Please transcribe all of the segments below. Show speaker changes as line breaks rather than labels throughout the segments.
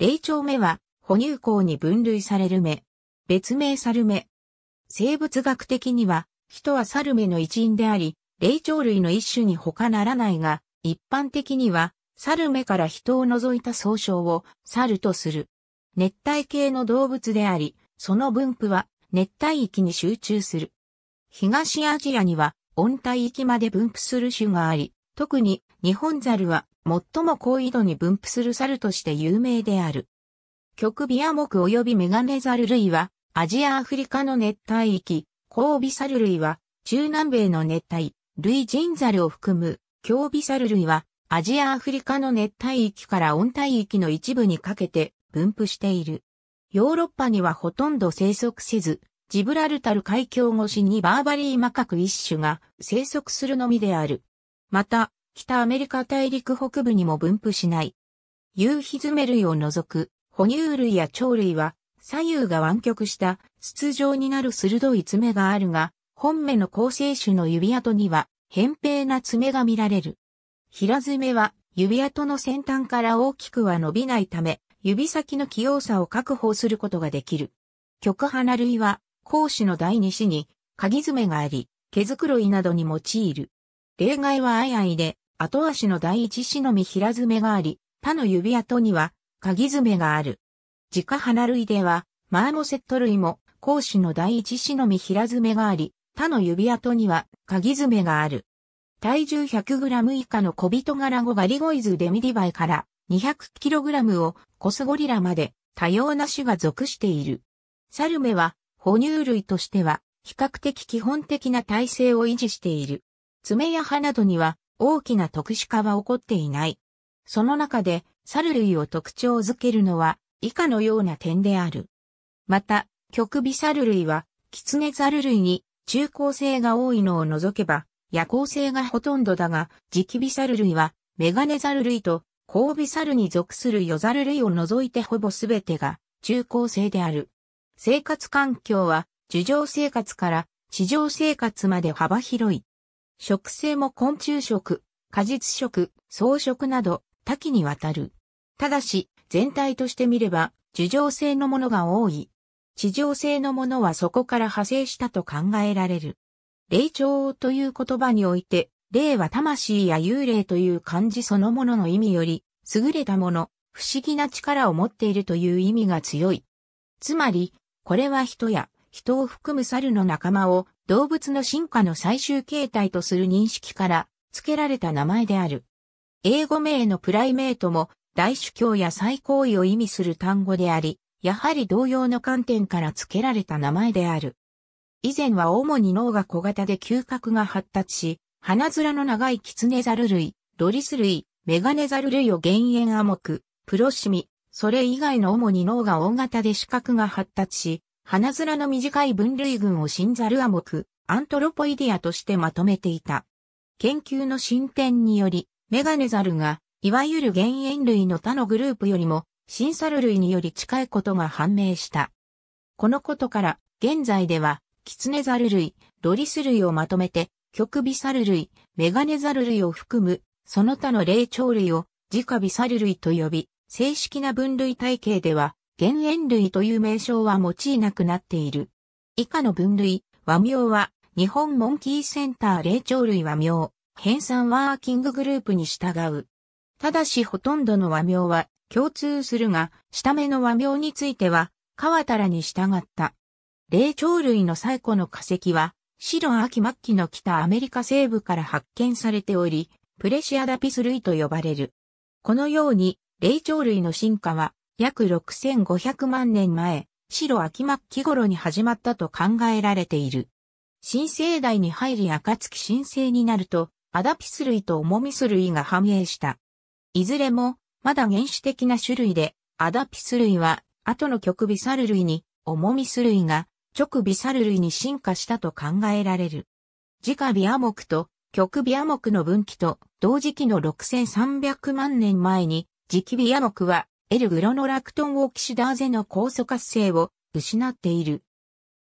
霊長目は、哺乳口に分類される目。別名猿目。生物学的には、人は猿目の一員であり、霊長類の一種に他ならないが、一般的には、猿目から人を除いた総称を猿とする。熱帯系の動物であり、その分布は熱帯域に集中する。東アジアには温帯域まで分布する種があり、特に日本猿は最も高緯度に分布する猿として有名である。極ビア目及びメガネザル類は、アジアアフリカの熱帯域、交尾猿類は、中南米の熱帯、類人ザルを含む、ビサ猿類は、アジアアフリカの熱帯域から温帯域の一部にかけて分布している。ヨーロッパにはほとんど生息せず、ジブラルタル海峡越しにバーバリーマカク一種が生息するのみである。また、北アメリカ大陸北部にも分布しない。夕日爪類を除く、哺乳類や鳥類は、左右が湾曲した筒状になる鋭い爪があるが、本目の構成種の指跡には、扁平な爪が見られる。平爪は、指跡の先端から大きくは伸びないため、指先の器用さを確保することができる。極花類は、講師の第二子に、鍵爪があり、毛づくろいなどに用いる。例外はあやいで、後足の第一子のみ平爪があり、他の指跡には、鍵爪がある。自家花類では、マーモセット類も、甲子の第一子のみ平爪があり、他の指跡には、鍵爪がある。体重 100g 以下の小人柄ゴガリゴイズデミディバイから 200kg をコスゴリラまで多様な種が属している。サルメは哺乳類としては比較的基本的な体制を維持している。爪や歯などには大きな特殊化は起こっていない。その中で、猿類を特徴づけるのは、以下のような点である。また、極微猿類は、キツネザル類に中高性が多いのを除けば、夜行性がほとんどだが、磁気微猿類は、メガネザル類と、交尾猿に属するヨザル類を除いてほぼすべてが、中高性である。生活環境は、樹上生活から地上生活まで幅広い。食性も昆虫食、果実食、草食など多岐にわたる。ただし、全体として見れば、樹状性のものが多い。地上性のものはそこから派生したと考えられる。霊長という言葉において、霊は魂や幽霊という漢字そのものの意味より、優れたもの、不思議な力を持っているという意味が強い。つまり、これは人や人を含む猿の仲間を動物の進化の最終形態とする認識から付けられた名前である。英語名のプライメートも大主教や最高位を意味する単語であり、やはり同様の観点から付けられた名前である。以前は主に脳が小型で嗅覚が発達し、鼻面の長いキツネザル類、ロリス類、メガネザル類を減塩アモク、プロシミ、それ以外の主に脳が大型で視覚が発達し、花面の短い分類群を新ザルア目、アントロポイディアとしてまとめていた。研究の進展により、メガネザルが、いわゆる原塩類の他のグループよりも、新サル類により近いことが判明した。このことから、現在では、キツネザル類、ロリス類をまとめて、極微サル類、メガネザル類を含む、その他の霊長類を、直微サル類と呼び、正式な分類体系では、原塩類という名称は用いなくなっている。以下の分類、和名は、日本モンキーセンター霊長類和名、編纂ワーキンググループに従う。ただしほとんどの和名は共通するが、下目の和名については、川たらに従った。霊長類の最古の化石は、白秋末期の北アメリカ西部から発見されており、プレシアダピス類と呼ばれる。このように、霊長類の進化は、約6500万年前、白秋末期頃に始まったと考えられている。新生代に入り暁新生になると、アダピス類とオモミス類が繁栄した。いずれも、まだ原始的な種類で、アダピス類は、後の極微サル類に、オモミス類が、直微サル類に進化したと考えられる。直微亜目と極微亜目の分岐と同時期の6300万年前に、直微亜目はエル・グロノラクトン・オキシダーゼの酵素活性を失っている。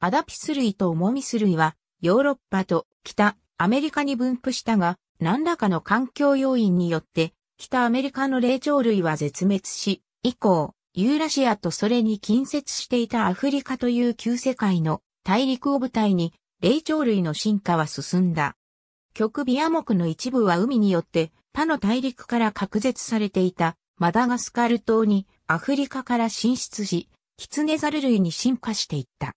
アダピス類とモミス類はヨーロッパと北アメリカに分布したが何らかの環境要因によって北アメリカの霊長類は絶滅し、以降、ユーラシアとそれに近接していたアフリカという旧世界の大陸を舞台に霊長類の進化は進んだ。極ビア目の一部は海によって他の大陸から隔絶されていたマダガスカル島にアフリカから進出し、キツネザル類に進化していった。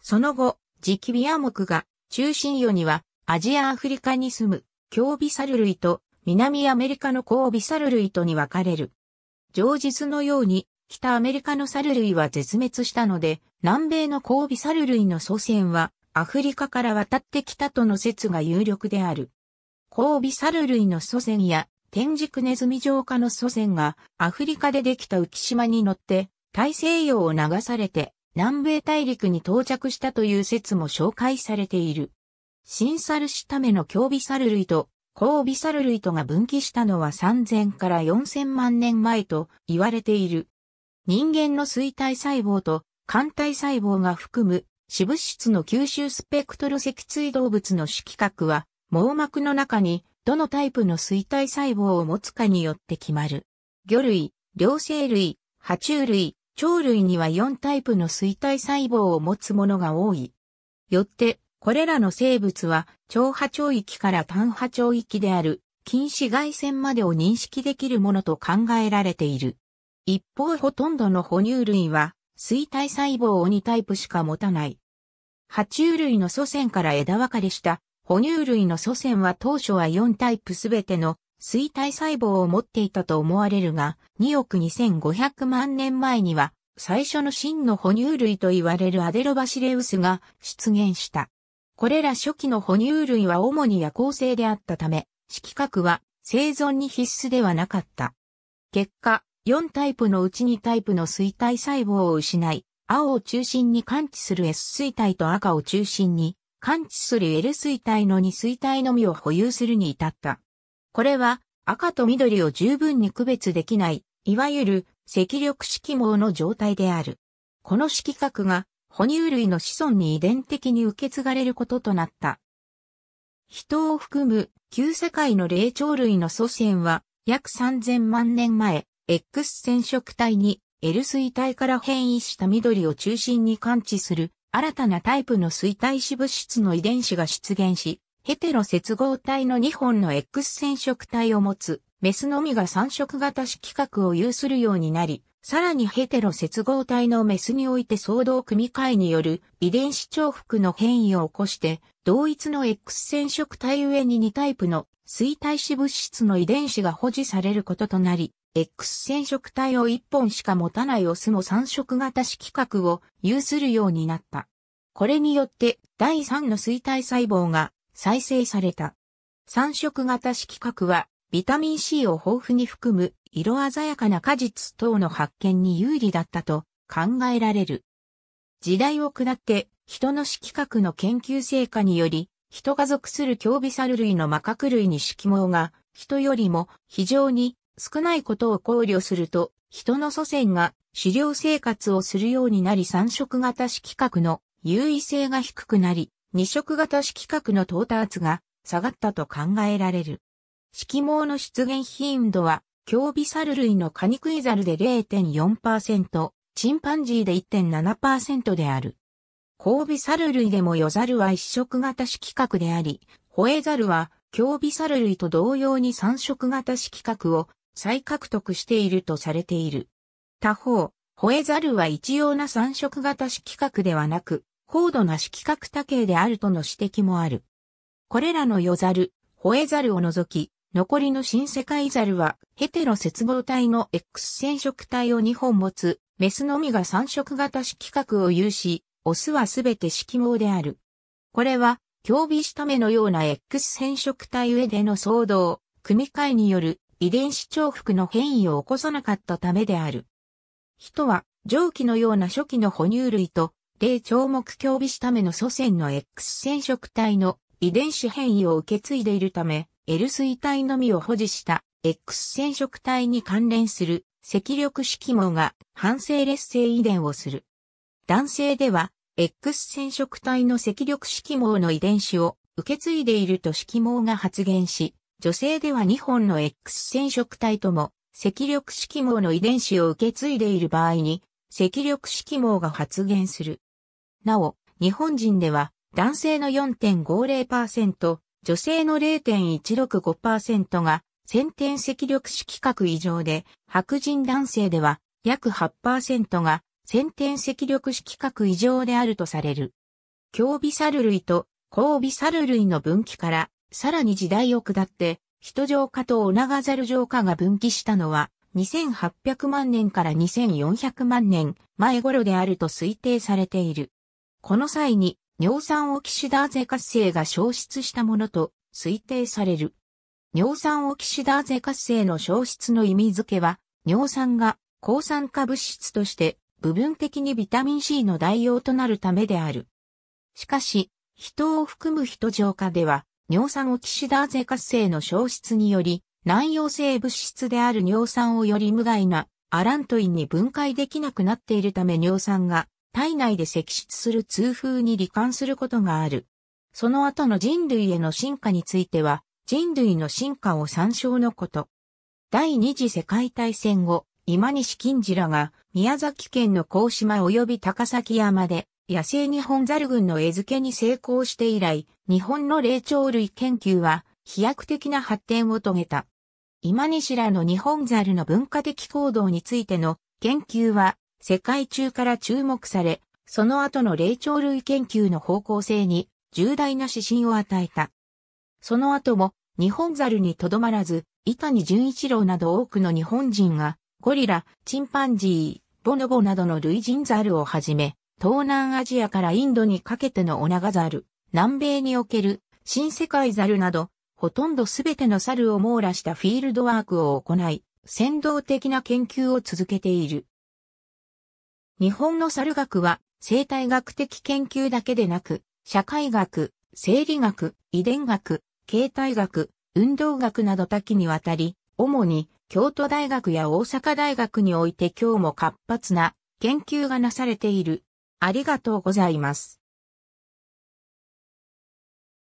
その後、ジキビア目が中心予にはアジアアフリカに住む強ビサル類と南アメリカの高ビサル類とに分かれる。上実のように北アメリカのサル類は絶滅したので、南米の高ビサル類の祖先はアフリカから渡ってきたとの説が有力である。コービサル類の祖先や天竺ネズミ浄化の祖先がアフリカでできた浮島に乗って大西洋を流されて南米大陸に到着したという説も紹介されている。新サルシタメの強微サル類と高微サル類とが分岐したのは3000から4000万年前と言われている。人間の水体細胞と肝体細胞が含む脂物質の吸収スペクトル脊椎動物の色覚は網膜の中にどのタイプの衰退細胞を持つかによって決まる。魚類、両生類、爬虫類、鳥類には4タイプの衰退細胞を持つものが多い。よって、これらの生物は、超波長域から単波長域である、近紫外線までを認識できるものと考えられている。一方ほとんどの哺乳類は、衰退細胞を2タイプしか持たない。爬虫類の祖先から枝分かれした哺乳類の祖先は当初は4タイプすべての水体細胞を持っていたと思われるが、2億2500万年前には、最初の真の哺乳類と言われるアデロバシレウスが出現した。これら初期の哺乳類は主に夜行性であったため、色覚は生存に必須ではなかった。結果、4タイプのうち2タイプの水体細胞を失い、青を中心に感知する S 水体と赤を中心に感知する L 水体の2水体のみを保有するに至った。これは赤と緑を十分に区別できない、いわゆる赤力色盲の状態である。この色覚が哺乳類の子孫に遺伝的に受け継がれることとなった。人を含む旧世界の霊長類の祖先は約3000万年前、X 染色体に L 水体から変異した緑を中心に感知する新たなタイプの衰体子物質の遺伝子が出現し、ヘテロ接合体の2本の X 染色体を持つ、メスのみが3色型規格を有するようになり、さらにヘテロ接合体のメスにおいて相同組み換えによる遺伝子重複の変異を起こして、同一の X 染色体上に2タイプの衰体子物質の遺伝子が保持されることとなり、X 染色体を1本しか持たないオスも3色型色覚を有するようになった。これによって第3の衰体細胞が再生された。3色型色核はビタミン C を豊富に含む色鮮やかな果実等の発見に有利だったと考えられる。時代を下って人の色覚の研究成果により人が属する強微サル類のマカク類に色毛が人よりも非常に少ないことを考慮すると、人の祖先が狩猟生活をするようになり三色型色覚の優位性が低くなり、二色型色覚の到達が下がったと考えられる。色毛の出現頻度は、強尾猿類のカニクイザルで0.4%、チンパンジーで1.7%である。交尾猿類でもヨザルは一色型色覚であり、ホエザルは、強尾猿類と同様に三色型色覚を再獲得しているとされている。他方、ホエザルは一様な三色型色覚ではなく、高度な色覚多形であるとの指摘もある。これらのヨザル、ホエザルを除き、残りの新世界ザルは、ヘテロ接合体の X 染色体を2本持つ、メスのみが三色型色覚を有し、オスはすべて色毛である。これは、競尾した目のような X 染色体上での騒動、組み替えによる遺伝子重複の変異を起こさなかったためである。人は、上記のような初期の哺乳類と、霊長目競備しための祖先の X 染色体の遺伝子変異を受け継いでいるため、L 水体のみを保持した X 染色体に関連する赤力色盲が反性劣性遺伝をする。男性では、X 染色体の赤力色盲の遺伝子を受け継いでいると色盲が発現し、女性では2本の X 染色体とも、赤力色盲の遺伝子を受け継いでいる場合に、赤力色盲が発現する。なお、日本人では、男性の4.50%、女性の0.165%が、先天赤力色核異常で、白人男性では、約8%が、先天赤力色核異常であるとされる。強微サル類と、抗微サル類の分岐から、さらに時代を下って、人浄化とオナガザル浄化が分岐したのは、2800万年から2400万年前頃であると推定されている。この際に、尿酸オキシダーゼ活性が消失したものと推定される。尿酸オキシダーゼ活性の消失の意味付けは、尿酸が抗酸化物質として部分的にビタミン C の代用となるためである。しかし、人を含む人浄化では、尿酸オキシダーゼ活性の消失により、南洋性物質である尿酸をより無害なアラントインに分解できなくなっているため尿酸が体内で積出する痛風に罹患することがある。その後の人類への進化については、人類の進化を参照のこと。第二次世界大戦後、今西金次らが宮崎県の甲島及び高崎山で野生日本ザル群の餌付けに成功して以来、日本の霊長類研究は飛躍的な発展を遂げた。今西らの日本ザルの文化的行動についての研究は世界中から注目され、その後の霊長類研究の方向性に重大な指針を与えた。その後も日本ザルにとどまらず、伊谷純一郎など多くの日本人がゴリラ、チンパンジー、ボノボなどの類人猿をはじめ、東南アジアからインドにかけてのオナガザル、南米における新世界ザルなど、ほとんどすべてのサルを網羅したフィールドワークを行い、先導的な研究を続けている。日本のサル学は生態学的研究だけでなく、社会学、生理学、遺伝学、形態学、運動学など多岐にわたり、主に京都大学や大阪大学において今日も活発な研究がなされている。ありがとうございます。